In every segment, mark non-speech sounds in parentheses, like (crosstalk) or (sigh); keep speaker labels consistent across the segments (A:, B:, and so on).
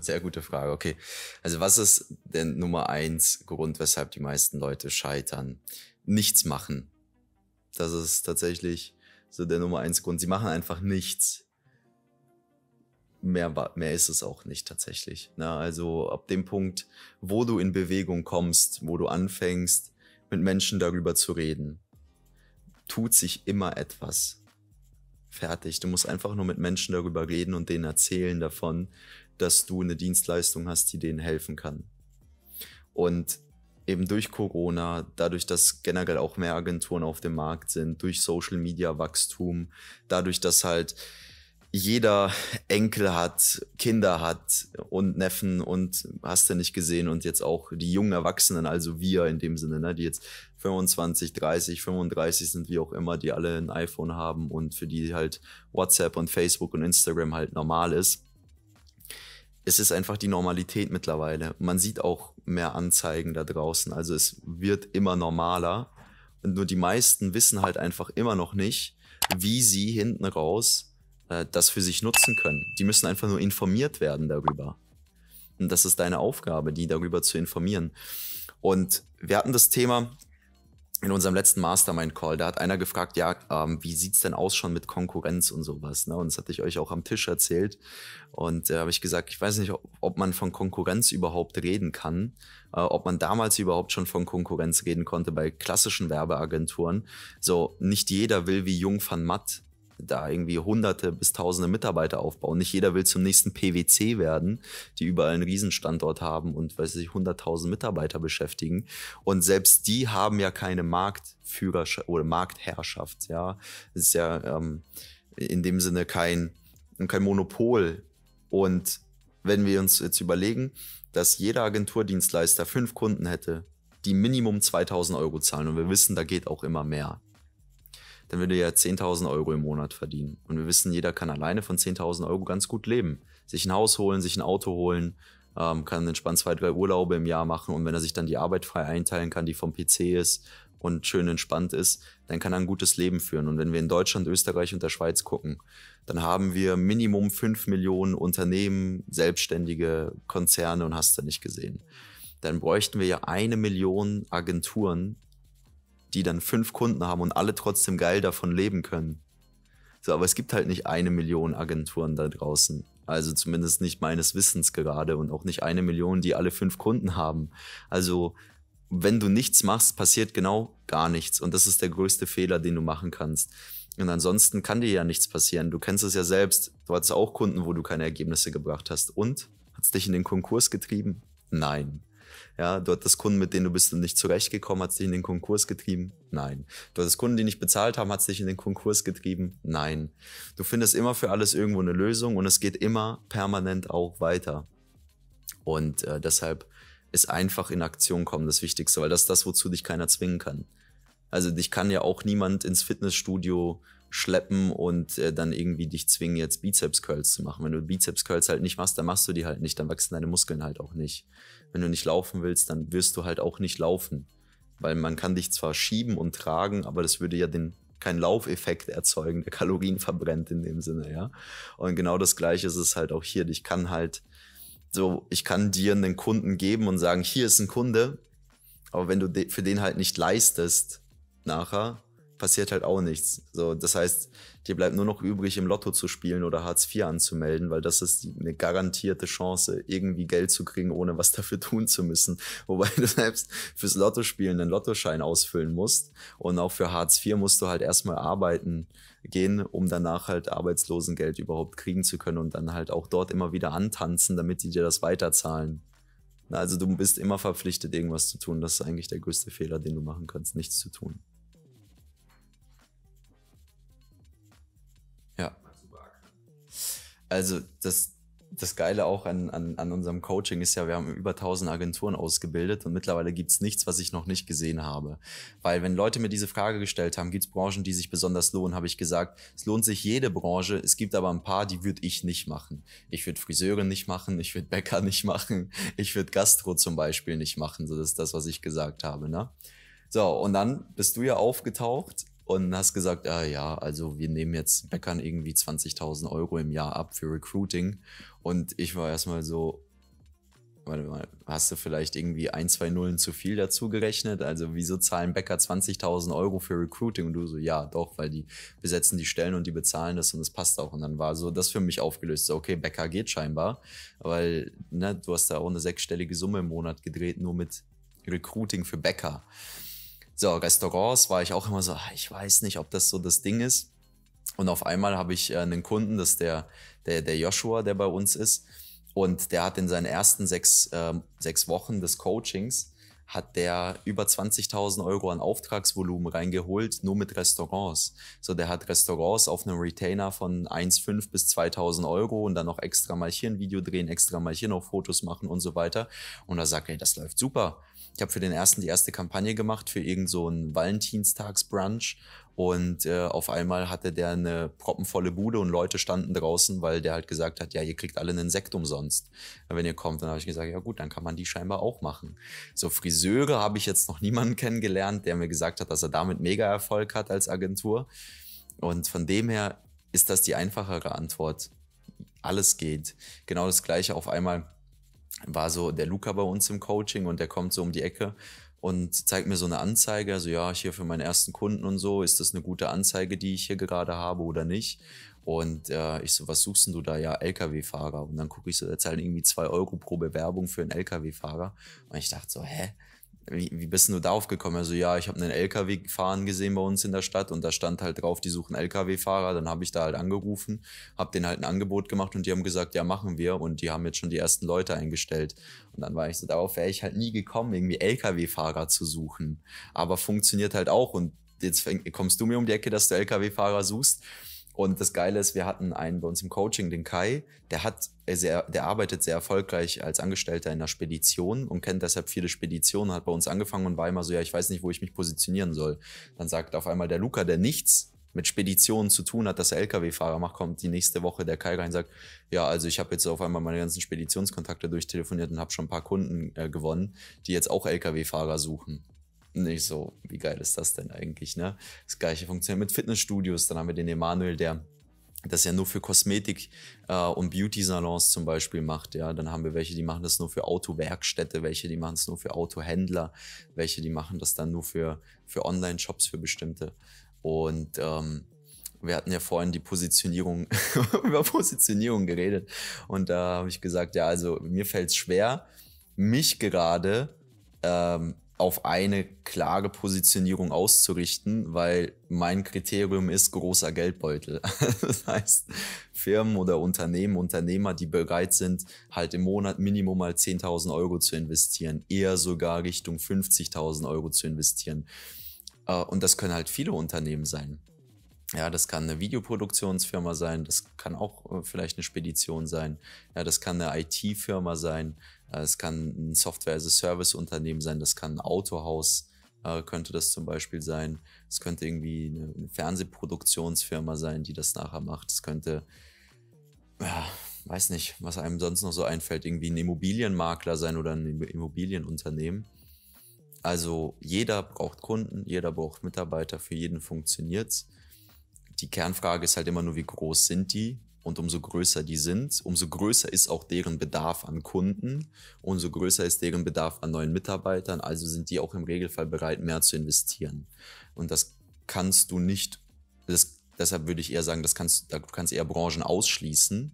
A: Sehr gute Frage, okay. Also was ist der Nummer eins Grund, weshalb die meisten Leute scheitern? Nichts machen. Das ist tatsächlich so der Nummer eins Grund. Sie machen einfach nichts. Mehr, mehr ist es auch nicht tatsächlich. Na, ne? also ab dem Punkt, wo du in Bewegung kommst, wo du anfängst, mit Menschen darüber zu reden, tut sich immer etwas fertig. Du musst einfach nur mit Menschen darüber reden und denen erzählen davon, dass du eine Dienstleistung hast, die denen helfen kann. Und eben durch Corona, dadurch, dass generell auch mehr Agenturen auf dem Markt sind, durch Social Media Wachstum, dadurch, dass halt jeder Enkel hat, Kinder hat und Neffen und hast du nicht gesehen und jetzt auch die jungen Erwachsenen, also wir in dem Sinne, ne, die jetzt 25, 30, 35 sind, wie auch immer, die alle ein iPhone haben und für die halt WhatsApp und Facebook und Instagram halt normal ist es ist einfach die Normalität mittlerweile. Man sieht auch mehr Anzeigen da draußen. Also es wird immer normaler. Und nur die meisten wissen halt einfach immer noch nicht, wie sie hinten raus äh, das für sich nutzen können. Die müssen einfach nur informiert werden darüber. Und das ist deine Aufgabe, die darüber zu informieren. Und wir hatten das Thema, in unserem letzten Mastermind-Call, da hat einer gefragt, ja, ähm, wie sieht's denn aus schon mit Konkurrenz und sowas? Ne? Und das hatte ich euch auch am Tisch erzählt. Und da äh, habe ich gesagt, ich weiß nicht, ob, ob, man von Konkurrenz überhaupt reden kann, äh, ob man damals überhaupt schon von Konkurrenz reden konnte bei klassischen Werbeagenturen. So, nicht jeder will wie Jung van Matt da irgendwie hunderte bis tausende Mitarbeiter aufbauen. Nicht jeder will zum nächsten PwC werden, die überall einen Riesenstandort haben und, weiß ich, hunderttausend Mitarbeiter beschäftigen. Und selbst die haben ja keine Marktführerschaft oder Marktherrschaft, ja. Es ist ja ähm, in dem Sinne kein, kein Monopol. Und wenn wir uns jetzt überlegen, dass jeder Agenturdienstleister fünf Kunden hätte, die Minimum 2000 Euro zahlen. Und wir wissen, da geht auch immer mehr dann würde er 10.000 Euro im Monat verdienen. Und wir wissen, jeder kann alleine von 10.000 Euro ganz gut leben. Sich ein Haus holen, sich ein Auto holen, ähm, kann entspannt zwei, drei Urlaube im Jahr machen. Und wenn er sich dann die Arbeit frei einteilen kann, die vom PC ist und schön entspannt ist, dann kann er ein gutes Leben führen. Und wenn wir in Deutschland, Österreich und der Schweiz gucken, dann haben wir Minimum fünf Millionen Unternehmen, Selbstständige, Konzerne und hast du nicht gesehen. Dann bräuchten wir ja eine Million Agenturen, die dann fünf Kunden haben und alle trotzdem geil davon leben können. So, aber es gibt halt nicht eine Million Agenturen da draußen. Also zumindest nicht meines Wissens gerade und auch nicht eine Million, die alle fünf Kunden haben. Also wenn du nichts machst, passiert genau gar nichts. Und das ist der größte Fehler, den du machen kannst. Und ansonsten kann dir ja nichts passieren. Du kennst es ja selbst. Du hattest auch Kunden, wo du keine Ergebnisse gebracht hast. Und? Hat es dich in den Konkurs getrieben? Nein. Ja, du hattest Kunden, mit denen du bist und nicht zurechtgekommen, hat dich in den Konkurs getrieben? Nein. Du hattest Kunden, die nicht bezahlt haben, hat dich in den Konkurs getrieben? Nein. Du findest immer für alles irgendwo eine Lösung und es geht immer permanent auch weiter. Und äh, deshalb ist einfach in Aktion kommen das Wichtigste, weil das ist das, wozu dich keiner zwingen kann. Also dich kann ja auch niemand ins Fitnessstudio schleppen und äh, dann irgendwie dich zwingen, jetzt Bizeps-Curls zu machen. Wenn du Bizeps-Curls halt nicht machst, dann machst du die halt nicht, dann wachsen deine Muskeln halt auch nicht. Wenn du nicht laufen willst, dann wirst du halt auch nicht laufen. Weil man kann dich zwar schieben und tragen, aber das würde ja den keinen Laufeffekt erzeugen, der Kalorien verbrennt in dem Sinne, ja. Und genau das gleiche ist es halt auch hier. Ich kann halt so, ich kann dir einen Kunden geben und sagen, hier ist ein Kunde, aber wenn du für den halt nicht leistest nachher, passiert halt auch nichts. So, das heißt, dir bleibt nur noch übrig, im Lotto zu spielen oder Hartz IV anzumelden, weil das ist eine garantierte Chance, irgendwie Geld zu kriegen, ohne was (laughs) dafür tun zu müssen. Wobei du selbst fürs Lotto spielen einen Lottoschein ausfüllen musst. Und auch für Hartz IV musst du halt erstmal arbeiten gehen, um danach halt Arbeitslosengeld überhaupt kriegen zu können und dann halt auch dort immer wieder antanzen, damit die dir das weiterzahlen. Also du bist immer verpflichtet, irgendwas zu tun. Das ist eigentlich der größte Fehler, den du machen kannst, nichts zu tun. also das, das Geile auch an, an, an unserem Coaching ist ja, wir haben über 1000 Agenturen ausgebildet und mittlerweile gibt's nichts, was ich noch nicht gesehen habe. Weil wenn Leute mir diese Frage gestellt haben, gibt's Branchen, die sich besonders lohnen, habe ich gesagt, es lohnt sich jede Branche, es gibt aber ein paar, die würde ich nicht machen. Ich würde Friseure nicht machen, ich würde Bäcker (laughs) nicht machen, ich würde Gastro zum Beispiel nicht machen. So, das ist das, was ich gesagt habe. Ne? So, und dann bist du ja aufgetaucht und hast gesagt, ah ja, also wir nehmen jetzt Bäckern irgendwie 20.000 Euro im Jahr ab für Recruiting. Und ich war erstmal so, warte mal, hast du vielleicht irgendwie ein, zwei Nullen zu viel dazu gerechnet? Also wieso zahlen Bäcker 20.000 Euro für Recruiting? Und du so, ja, doch, weil die besetzen die Stellen und die bezahlen das und das passt auch. Und dann war so das für mich aufgelöst. So, okay, Bäcker geht scheinbar, weil ne, du hast da auch eine sechsstellige Summe im Monat gedreht, nur mit Recruiting für Bäcker so Restaurants war ich auch immer so, ah, ich weiß nicht, ob das so das Ding ist. Und auf einmal habe ich äh, einen Kunden, das ist der, der, der Joshua, der bei uns ist. Und der hat in seinen ersten sechs, äh, sechs Wochen des Coachings, hat der über 20.000 Euro an Auftragsvolumen reingeholt, nur mit Restaurants. So, der hat Restaurants auf einem Retainer von 1,5 bis 2.000 Euro und dann noch extra mal hier ein Video drehen, extra mal hier noch Fotos machen und so weiter. Und er sagt ey, das läuft super. Ich habe für den ersten die erste Kampagne gemacht für irgendeinen so Valentinstagsbrunch und äh, auf einmal hatte der eine proppenvolle Bude und Leute standen draußen, weil der halt gesagt hat, ja, ihr kriegt alle einen Sekt umsonst, wenn ihr kommt. Dann habe ich gesagt, ja gut, dann kann man die scheinbar auch machen. So Friseure habe ich jetzt noch niemanden kennengelernt, der mir gesagt hat, dass er damit mega Erfolg hat als Agentur. Und von dem her ist das die einfachere Antwort. Alles geht. Genau das gleiche auf einmal war so der Luca bei uns im Coaching und der kommt so um die Ecke und zeigt mir so eine Anzeige, also ja, hier für meinen ersten Kunden und so, ist das eine gute Anzeige, die ich hier gerade habe oder nicht? Und äh, ich so, was suchst denn du da? Ja, LKW-Fahrer. Und dann gucke ich so, der zahlt irgendwie zwei Euro pro Bewerbung für einen LKW-Fahrer. Und ich dachte so, hä? wie, wie bist du darauf gekommen? Also ja, ich habe einen LKW fahren gesehen bei uns in der Stadt und da stand halt drauf, die suchen LKW-Fahrer. Dann habe ich da halt angerufen, habe denen halt ein Angebot gemacht und die haben gesagt, ja machen wir und die haben jetzt schon die ersten Leute eingestellt. Und dann war ich so, darauf wäre ich halt nie gekommen, irgendwie LKW-Fahrer zu suchen. Aber funktioniert halt auch und jetzt kommst du mir um die Ecke, dass du LKW-Fahrer suchst und das Geile ist, wir hatten einen bei uns im Coaching, den Kai, der hat äh, sehr, der arbeitet sehr erfolgreich als Angestellter in einer Spedition und kennt deshalb viele Speditionen, hat bei uns angefangen und war immer so, ja, ich weiß nicht, wo ich mich positionieren soll. Dann sagt auf einmal der Luca, der nichts mit Speditionen zu tun hat, dass er Lkw-Fahrer macht, kommt die nächste Woche der Kai rein und sagt, ja, also ich habe jetzt auf einmal meine ganzen Speditionskontakte durchtelefoniert und habe schon ein paar Kunden äh, gewonnen, die jetzt auch Lkw-Fahrer suchen. Nicht so, wie geil ist das denn eigentlich, ne? Das gleiche funktioniert mit Fitnessstudios. Dann haben wir den Emanuel, der das ja nur für Kosmetik äh, und Beauty-Salons zum Beispiel macht, ja. Dann haben wir welche, die machen das nur für Autowerkstätte, welche, die machen es nur für Autohändler, welche, die machen das dann nur für, für Online-Shops für bestimmte. Und ähm, wir hatten ja vorhin die Positionierung, (laughs) über Positionierung geredet. Und da habe ich gesagt, ja, also mir fällt es schwer, mich gerade ähm, auf eine klare Positionierung auszurichten, weil mein Kriterium ist großer Geldbeutel. (laughs) das heißt, Firmen oder Unternehmen, Unternehmer, die bereit sind, halt im Monat Minimum mal 10.000 Euro zu investieren, eher sogar Richtung 50.000 Euro zu investieren. Äh, und das können halt viele Unternehmen sein. Ja, das kann eine Videoproduktionsfirma sein, das kann auch äh, vielleicht eine Spedition sein, ja, das kann eine IT-Firma sein, äh, es kann ein Software-as-a-Service-Unternehmen sein, das kann ein Autohaus äh, könnte das zum Beispiel sein. Es könnte irgendwie eine, eine Fernsehproduktionsfirma sein, die das nachher macht. Es könnte, ja, weiß nicht, was einem sonst noch so einfällt, irgendwie ein Immobilienmakler sein oder ein Immobilienunternehmen. Also jeder braucht Kunden, jeder braucht Mitarbeiter, für jeden funktioniert's. Die Kernfrage ist halt immer nur, wie groß sind die und umso größer die sind, umso größer ist auch deren Bedarf an Kunden, umso größer ist deren Bedarf an neuen Mitarbeitern. Also sind die auch im Regelfall bereit, mehr zu investieren. Und das kannst du nicht, das, deshalb würde ich eher sagen, das kannst, da kannst eher Branchen ausschließen,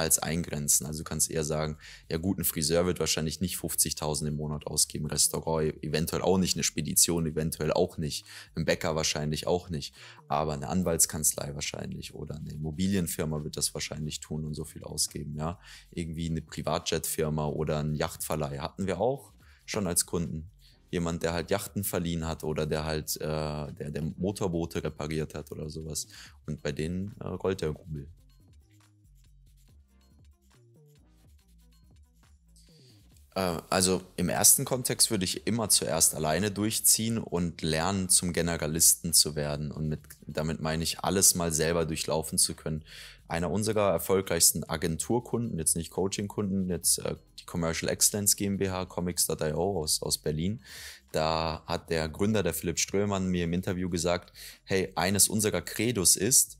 A: als eingrenzen. Also du kannst eher sagen, ja gut, ein Friseur wird wahrscheinlich nicht 50.000 im Monat ausgeben, Restaurant eventuell auch nicht, eine Spedition eventuell auch nicht, ein Bäcker wahrscheinlich auch nicht, aber eine Anwaltskanzlei wahrscheinlich oder eine Immobilienfirma wird das wahrscheinlich tun und so viel ausgeben, ja. Irgendwie eine Privatjetfirma oder ein Yachtverleih hatten wir auch schon als Kunden jemand, der halt Yachten verliehen hat oder der halt äh, der, der Motorboote repariert hat oder sowas. Und bei denen äh, rollt der Google. Äh, also im ersten Kontext würde ich immer zuerst alleine durchziehen und lernen, zum Generalisten zu werden. Und mit, damit meine ich, alles mal selber durchlaufen zu können. Einer unserer erfolgreichsten Agenturkunden, jetzt nicht Coachingkunden, jetzt äh, die Commercial Excellence GmbH, Comics.io aus, aus Berlin, da hat der Gründer, der Philipp Strömann, mir im Interview gesagt, hey, eines unserer Credos ist,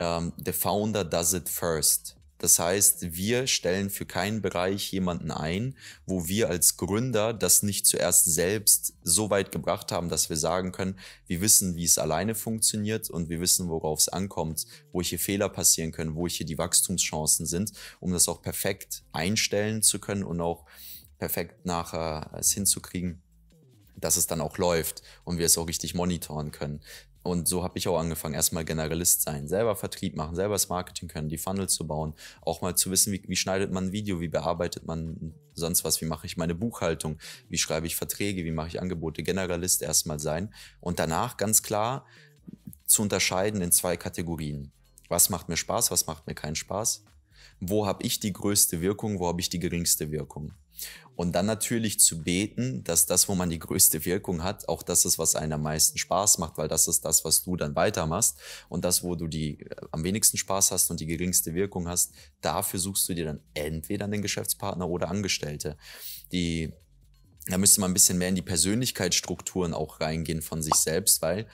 A: ähm, the founder does it first. Das heißt, wir stellen für keinen Bereich jemanden ein, wo wir als Gründer das nicht zuerst selbst so weit gebracht haben, dass wir sagen können, wir wissen, wie es alleine funktioniert und wir wissen, worauf es ankommt, wo hier Fehler passieren können, wo hier die Wachstumschancen sind, um das auch perfekt einstellen zu können und auch perfekt nachher äh, es hinzukriegen dass es dann auch läuft und wir es auch richtig monitoren können. Und so habe ich auch angefangen, erstmal Generalist sein, selber Vertrieb machen, selber das Marketing können, die Funnel zu bauen, auch mal zu wissen, wie, wie schneidet man ein Video, wie bearbeitet man sonst was, wie mache ich meine Buchhaltung, wie schreibe ich Verträge, wie mache ich Angebote, Generalist erstmal sein. Und danach ganz klar zu unterscheiden in zwei Kategorien. Was macht mir Spaß, was macht mir keinen Spaß? Wo habe ich die größte Wirkung, wo habe ich die geringste Wirkung? Und dann natürlich zu beten, dass das, wo man die größte Wirkung hat, auch das ist, was einem am meisten Spaß macht, weil das ist das, was du dann weitermachst. Und das, wo du die äh, am wenigsten Spaß hast und die geringste Wirkung hast, dafür suchst du dir dann entweder einen Geschäftspartner oder Angestellte. Die, da müsste man ein bisschen mehr in die Persönlichkeitsstrukturen auch reingehen von sich selbst, weil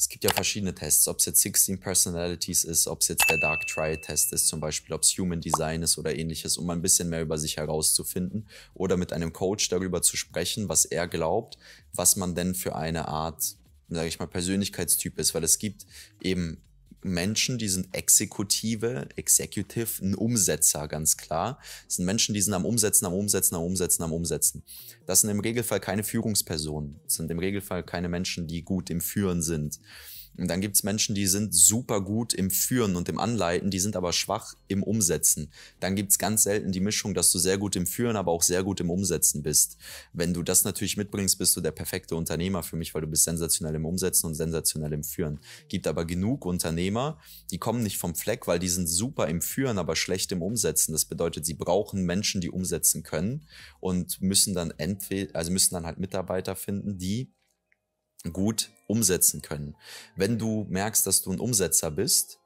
A: es gibt ja verschiedene Tests, ob es jetzt 16 Personalities ist, ob es jetzt der Dark Trial-Test ist, zum Beispiel, ob es Human Design ist oder ähnliches, um ein bisschen mehr über sich herauszufinden oder mit einem Coach darüber zu sprechen, was er glaubt, was man denn für eine Art, sage ich mal, Persönlichkeitstyp ist, weil es gibt eben Menschen, die sind Exekutive, Executive, ein Umsetzer, ganz klar. Das sind Menschen, die sind am Umsetzen, am Umsetzen, am Umsetzen, am Umsetzen. Das sind im Regelfall keine Führungspersonen, das sind im Regelfall keine Menschen, die gut im Führen sind. Und dann gibt es Menschen, die sind super gut im Führen und im Anleiten, die sind aber schwach im Umsetzen. Dann gibt es ganz selten die Mischung, dass du sehr gut im Führen, aber auch sehr gut im Umsetzen bist. Wenn du das natürlich mitbringst, bist du der perfekte Unternehmer für mich, weil du bist sensationell im Umsetzen und sensationell im Führen. Gibt aber genug Unternehmer, die kommen nicht vom Fleck, weil die sind super im Führen, aber schlecht im Umsetzen. Das bedeutet, sie brauchen Menschen, die umsetzen können und müssen dann entweder, also müssen dann halt Mitarbeiter finden, die gut umsetzen können. Wenn du merkst, dass du ein Umsetzer bist,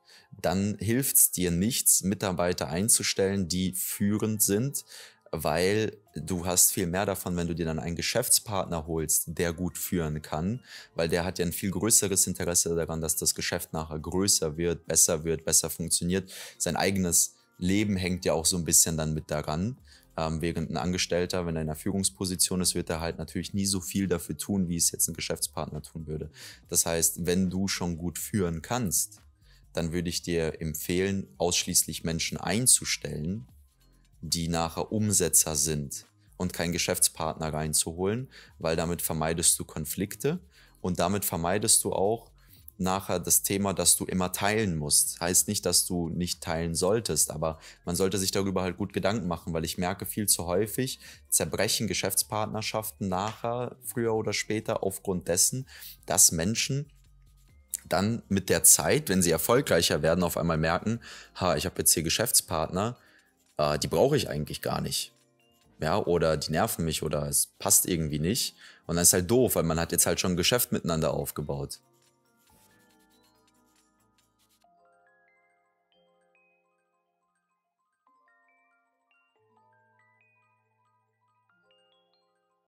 A: dann hilft es dir nichts, Mitarbeiter einzustellen, die führend sind, weil du hast viel mehr davon, wenn du dir dann einen Geschäftspartner holst, der gut führen kann, weil der hat ja ein viel größeres Interesse daran, dass das Geschäft nachher größer wird, besser wird, besser funktioniert. Sein eigenes Leben hängt ja auch so ein bisschen dann mit daran. Ähm, während ein Angestellter, wenn er in einer Führungsposition ist, wird er halt natürlich nie so viel dafür tun, wie es jetzt ein Geschäftspartner tun würde. Das heißt, wenn du schon gut führen kannst, dann würde ich dir empfehlen, ausschließlich Menschen einzustellen, die nachher Umsetzer sind und keinen Geschäftspartner reinzuholen, weil damit vermeidest du Konflikte und damit vermeidest du auch, nachher das Thema, dass du immer teilen musst. Heißt nicht, dass du nicht teilen solltest, aber man sollte sich darüber halt gut Gedanken machen, weil ich merke viel zu häufig zerbrechen Geschäftspartnerschaften nachher, früher oder später, aufgrund dessen, dass Menschen dann mit der Zeit, wenn sie erfolgreicher werden, auf einmal merken, ha, ich habe jetzt hier Geschäftspartner, äh, die brauche ich eigentlich gar nicht. Ja, oder die nerven mich oder es passt irgendwie nicht. Und dann ist halt doof, weil man hat jetzt halt schon ein Geschäft miteinander aufgebaut.